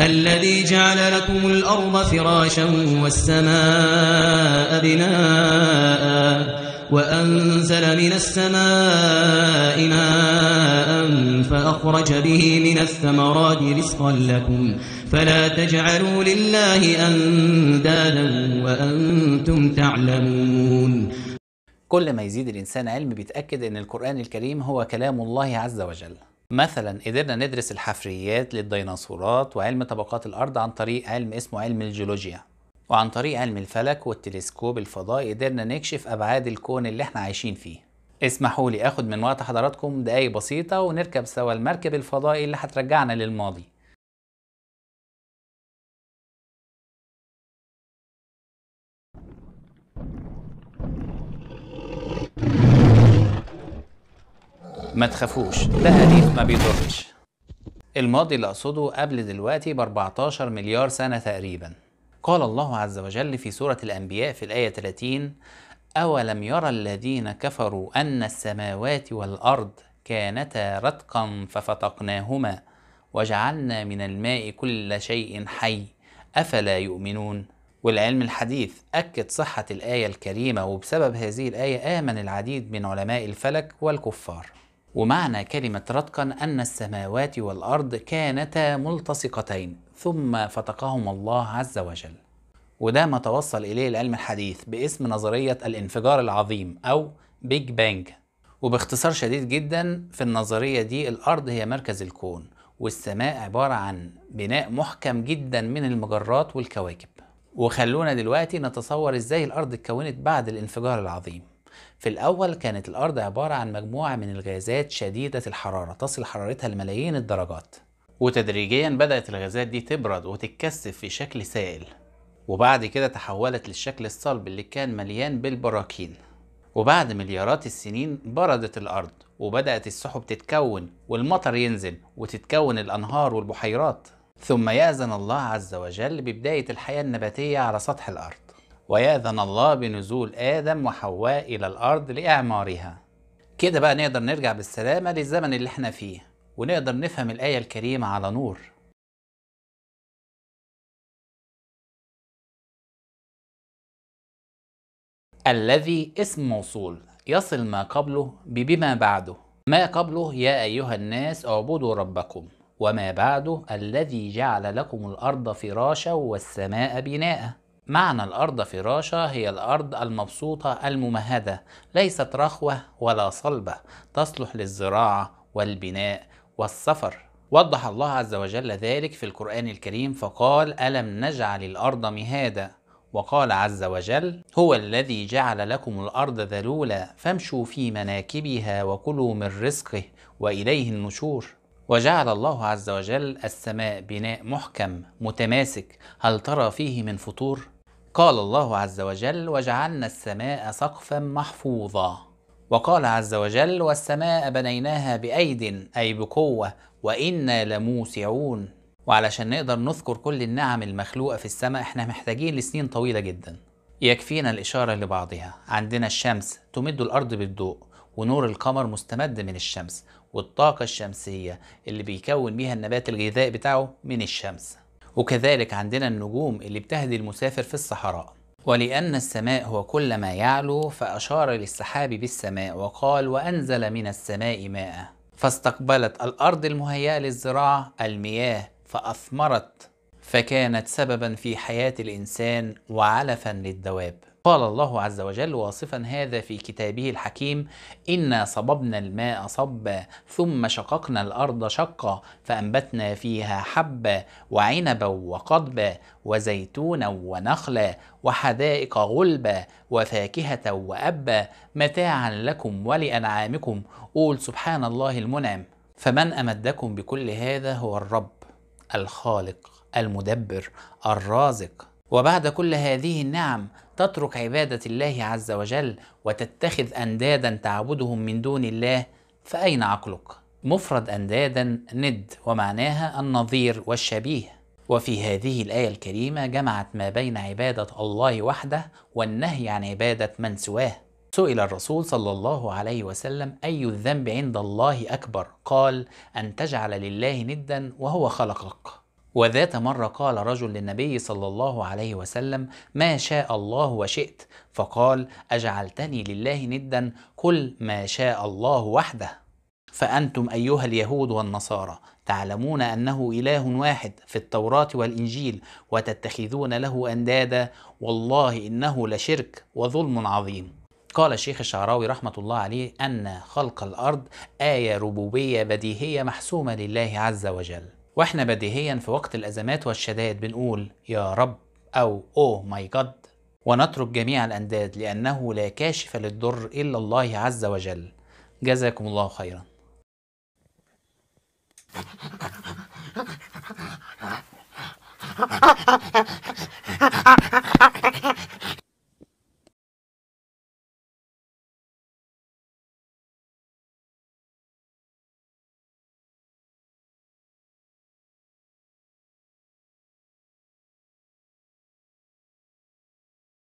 الذي جعل لكم الأرض فراشا والسماء بناء وأنزل من السماء ماء فأخرج به من الثمرات رزقا لكم فلا تجعلوا لله أندادا وأنتم تعلمون كل ما يزيد الإنسان علم بيتأكد أن القرآن الكريم هو كلام الله عز وجل مثلا قدرنا ندرس الحفريات للديناصورات وعلم طبقات الأرض عن طريق علم اسمه علم الجيولوجيا وعن طريق علم الفلك والتلسكوب الفضائي قدرنا نكشف أبعاد الكون اللي احنا عايشين فيه اسمحوا لي اخد من وقت حضراتكم دقايق بسيطة ونركب سوا المركب الفضائي اللي هترجعنا للماضي ما تخافوش ده هديف ما بيضرش الماضي اللي أقصده قبل دلوقتي ب 14 مليار سنة تقريبا قال الله عز وجل في سورة الأنبياء في الآية 30 أولم يرى الذين كفروا أن السماوات والأرض كانتا رتقا ففتقناهما وجعلنا من الماء كل شيء حي أفلا يؤمنون والعلم الحديث أكد صحة الآية الكريمة وبسبب هذه الآية آمن العديد من علماء الفلك والكفار ومعنى كلمة رتقا أن السماوات والأرض كانتا ملتصقتين ثم فتقهما الله عز وجل وده ما توصل إليه العلم الحديث باسم نظرية الانفجار العظيم أو بيج بانج وباختصار شديد جدا في النظرية دي الأرض هي مركز الكون والسماء عبارة عن بناء محكم جدا من المجرات والكواكب وخلونا دلوقتي نتصور ازاي الأرض اتكونت بعد الانفجار العظيم في الأول كانت الأرض عبارة عن مجموعة من الغازات شديدة الحرارة تصل حرارتها لملايين الدرجات وتدريجيا بدأت الغازات دي تبرد وتتكثف في شكل سائل وبعد كده تحولت للشكل الصلب اللي كان مليان بالبراكين وبعد مليارات السنين بردت الأرض وبدأت السحب تتكون والمطر ينزل وتتكون الأنهار والبحيرات ثم يأذن الله عز وجل ببداية الحياة النباتية على سطح الأرض ويأذن الله بنزول آدم وحواء إلى الأرض لإعمارها كده بقى نقدر نرجع بالسلامة للزمن اللي احنا فيه ونقدر نفهم الآية الكريمة على نور الذي اسم موصول يصل ما قبله ببما بعده ما قبله يا أيها الناس اعبدوا ربكم وما بعده الذي جعل لكم الأرض فراشا والسماء بناءً معنى الأرض فراشة هي الأرض المبسوطة الممهدة ليست رخوة ولا صلبة تصلح للزراعة والبناء والسفر وضح الله عز وجل ذلك في القرآن الكريم فقال ألم نجعل الأرض مهادة وقال عز وجل هو الذي جعل لكم الأرض ذلولا فامشوا في مناكبها وكلوا من رزقه وإليه النشور وجعل الله عز وجل السماء بناء محكم متماسك هل ترى فيه من فطور؟ قال الله عز وجل وجعلنا السماء سقفا محفوظا وقال عز وجل والسماء بنيناها بأيد أي بقوة وإنا لموسعون وعلشان نقدر نذكر كل النعم المخلوقة في السماء احنا محتاجين لسنين طويلة جدا يكفينا الإشارة لبعضها عندنا الشمس تمد الأرض بالضوء ونور القمر مستمد من الشمس والطاقة الشمسية اللي بيكون بيها النبات الغذائي بتاعه من الشمس وكذلك عندنا النجوم اللي بتهدي المسافر في الصحراء ولأن السماء هو كل ما يعلو فأشار للسحاب بالسماء وقال وأنزل من السماء ماء فاستقبلت الأرض المهيئة للزراعة المياه فأثمرت فكانت سببا في حياة الإنسان وعلفا للدواب قال الله عز وجل واصفا هذا في كتابه الحكيم انا صببنا الماء صبا ثم شققنا الارض شقا فانبتنا فيها حبا وعنبا وقضبا وزيتونا ونخلا وحدائق غلبا وفاكهه وابا متاعا لكم ولانعامكم قول سبحان الله المنعم فمن امدكم بكل هذا هو الرب الخالق المدبر الرازق وبعد كل هذه النعم تترك عبادة الله عز وجل وتتخذ أندادا تعبدهم من دون الله فأين عقلك؟ مفرد أندادا ند ومعناها النظير والشبيه وفي هذه الآية الكريمة جمعت ما بين عبادة الله وحده والنهي عن عبادة من سواه سئل الرسول صلى الله عليه وسلم أي الذنب عند الله أكبر؟ قال أن تجعل لله ندا وهو خلقك وذات مرة قال رجل للنبي صلى الله عليه وسلم ما شاء الله وشئت فقال أجعلتني لله ندا قل ما شاء الله وحده فأنتم أيها اليهود والنصارى تعلمون أنه إله واحد في التوراة والإنجيل وتتخذون له أندادا والله إنه لشرك وظلم عظيم قال الشيخ الشعراوي رحمة الله عليه أن خلق الأرض آية ربوبية بديهية محسومة لله عز وجل واحنا بديهيا في وقت الازمات والشدائد بنقول يا رب او او ماي جاد ونترك جميع الانداد لانه لا كاشف للضر الا الله عز وجل جزاكم الله خيرا Ha ha ha ha!